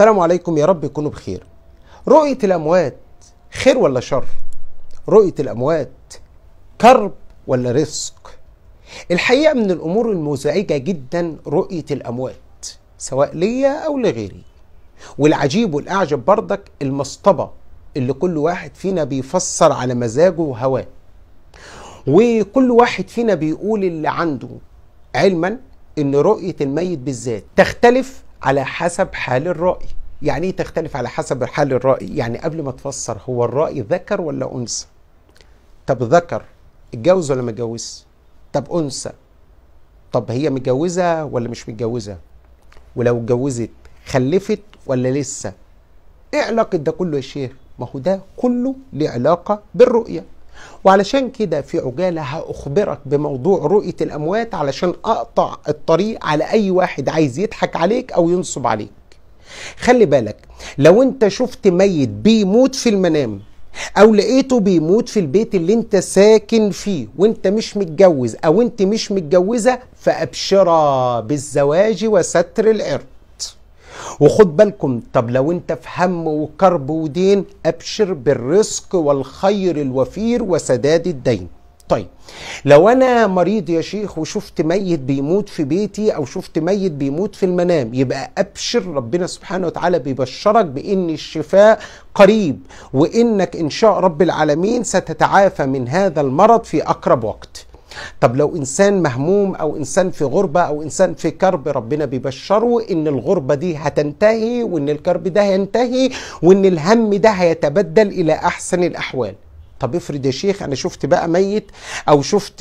السلام عليكم يا رب يكونوا بخير رؤية الأموات خير ولا شر رؤية الأموات كرب ولا رزق الحقيقة من الأمور المزعجة جدا رؤية الأموات سواء ليا أو لغيري والعجيب والأعجب برضك المصطبة اللي كل واحد فينا بيفسر على مزاجه وهواه وكل واحد فينا بيقول اللي عنده علما ان رؤية الميت بالذات تختلف على حسب حال الرأي يعني ايه تختلف على حسب حال الرأي يعني قبل ما تفسر هو الرأي ذكر ولا أنثى طب ذكر اتجوز ولا ما اتجوزش طب أنثى طب هي متجوزة ولا مش متجوزة ولو اتجوزت خلفت ولا لسه ايه علاقة ده كله يا شيخ ما هو ده كله ليه علاقة بالرؤية وعلشان كده في عجالة هأخبرك بموضوع رؤية الأموات علشان أقطع الطريق على أي واحد عايز يضحك عليك أو ينصب عليك خلي بالك لو انت شفت ميت بيموت في المنام او لقيته بيموت في البيت اللي انت ساكن فيه وانت مش متجوز او انت مش متجوزه فأبشرا بالزواج وستر العرض وخد بالكم طب لو انت في هم وكرب ودين ابشر بالرزق والخير الوفير وسداد الدين طيب لو انا مريض يا شيخ وشفت ميت بيموت في بيتي او شفت ميت بيموت في المنام يبقى ابشر ربنا سبحانه وتعالى بيبشرك بان الشفاء قريب وانك ان شاء رب العالمين ستتعافى من هذا المرض في اقرب وقت طب لو انسان مهموم او انسان في غربه او انسان في كرب ربنا بيبشره ان الغربه دي هتنتهي وان الكرب ده هينتهي وان الهم ده هيتبدل الى احسن الاحوال طب افرض يا شيخ انا شفت بقى ميت او شفت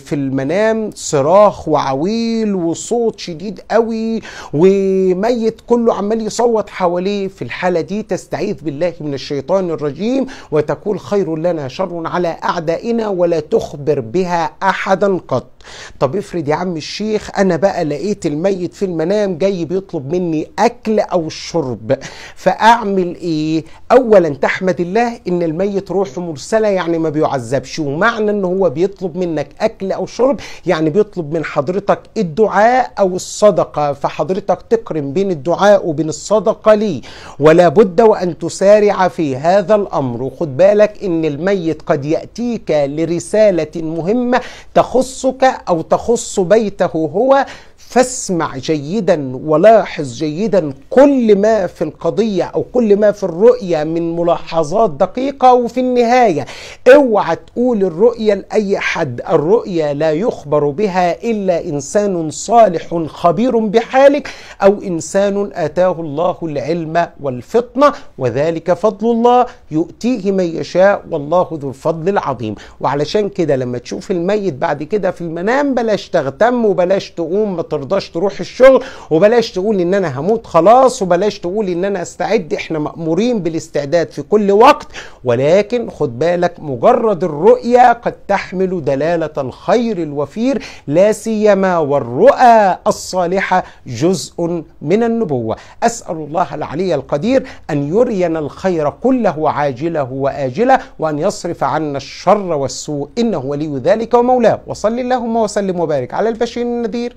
في المنام صراخ وعويل وصوت شديد قوي وميت كله عمال يصوت حواليه في الحاله دي تستعيذ بالله من الشيطان الرجيم وتقول خير لنا شر على اعدائنا ولا تخبر بها احدا قط طب افرض يا عم الشيخ انا بقى لقيت الميت في المنام جاي بيطلب مني اكل او شرب فاعمل ايه اولا تحمد الله ان الميت روحه مرسله يعني ما بيعذبش ومعنى ان هو بيطلب منك اكل او شرب يعني بيطلب من حضرتك الدعاء او الصدقه فحضرتك تقرن بين الدعاء وبين الصدقه ليه ولا بد وان تسارع في هذا الامر وخد بالك ان الميت قد ياتيك لرساله مهمه تخصك أو تخص بيته هو فاسمع جيدا ولاحظ جيدا كل ما في القضية أو كل ما في الرؤية من ملاحظات دقيقة وفي النهاية اوعى تقول الرؤية لأي حد الرؤية لا يخبر بها إلا إنسان صالح خبير بحالك أو إنسان آتاه الله العلم والفطنة وذلك فضل الله يؤتيه من يشاء والله ذو الفضل العظيم وعلشان كده لما تشوف الميت بعد كده في المنام بلاش تغتم وبلاش تقوم ترضاش تروح الشغل وبلاش تقول ان انا هموت خلاص وبلاش تقول ان انا استعد احنا مامورين بالاستعداد في كل وقت ولكن خد بالك مجرد الرؤية قد تحمل دلالة الخير الوفير لا سيما والرؤى الصالحة جزء من النبوة أسأل الله العلي القدير أن يرينا الخير كله عاجله وآجله وأن يصرف عنا الشر والسوء إنه ولي ذلك ومولاه وصل اللهم وسلم وبارك على البشير النذير